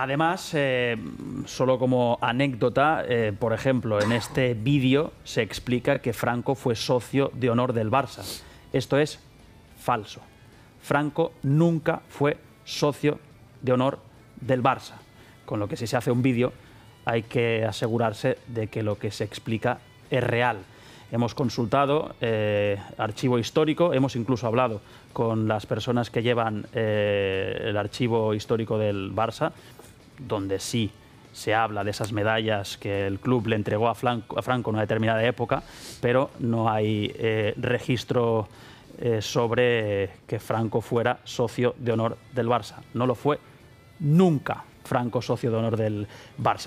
Además, eh, solo como anécdota, eh, por ejemplo, en este vídeo se explica que Franco fue socio de honor del Barça. Esto es falso. Franco nunca fue socio de honor del Barça. Con lo que si se hace un vídeo hay que asegurarse de que lo que se explica es real. Hemos consultado eh, archivo histórico, hemos incluso hablado con las personas que llevan el archivo histórico del Barça donde sí se habla de esas medallas que el club le entregó a, Franco, en una determinada época, pero no hay eh, registro eh, sobre que Franco fuera socio de honor del Barça. No lo fue nunca Franco socio de honor del Barça.